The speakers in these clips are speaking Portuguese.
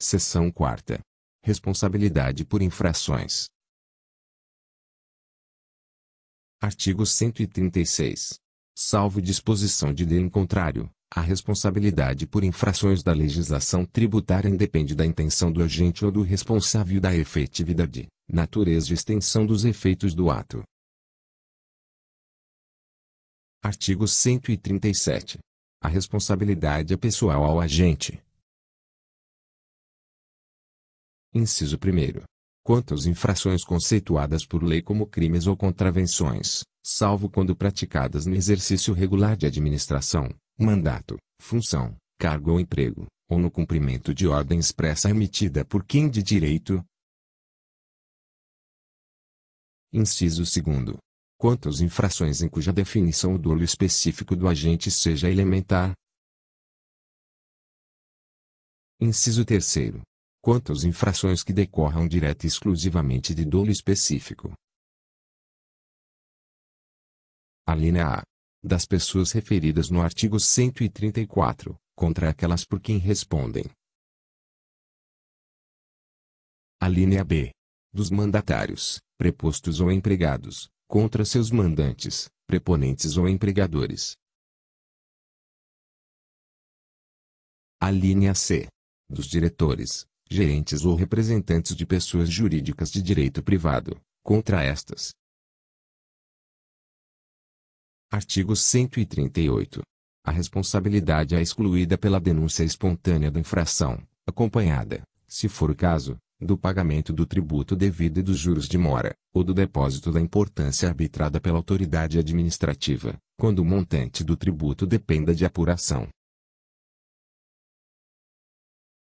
Seção quarta. Responsabilidade por infrações. Artigo 136. Salvo disposição de em contrário, a responsabilidade por infrações da legislação tributária independe da intenção do agente ou do responsável da efetividade, natureza e extensão dos efeitos do ato. Artigo 137. A responsabilidade é pessoal ao agente, Inciso 1. Quanto às infrações conceituadas por lei como crimes ou contravenções, salvo quando praticadas no exercício regular de administração, mandato, função, cargo ou emprego, ou no cumprimento de ordem expressa emitida por quem de direito. Inciso 2. Quanto às infrações em cuja definição o dolo específico do agente seja elementar. Inciso 3 quanto às infrações que decorram direta e exclusivamente de dolo específico. A linha A. Das pessoas referidas no artigo 134, contra aquelas por quem respondem. A linha B. Dos mandatários, prepostos ou empregados, contra seus mandantes, preponentes ou empregadores. A linha C. Dos diretores, gerentes ou representantes de pessoas jurídicas de direito privado, contra estas. Artigo 138. A responsabilidade é excluída pela denúncia espontânea da infração, acompanhada, se for o caso, do pagamento do tributo devido e dos juros de mora, ou do depósito da importância arbitrada pela autoridade administrativa, quando o montante do tributo dependa de apuração.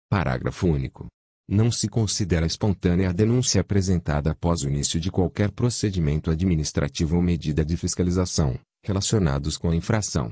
Parágrafo único. Não se considera espontânea a denúncia apresentada após o início de qualquer procedimento administrativo ou medida de fiscalização, relacionados com a infração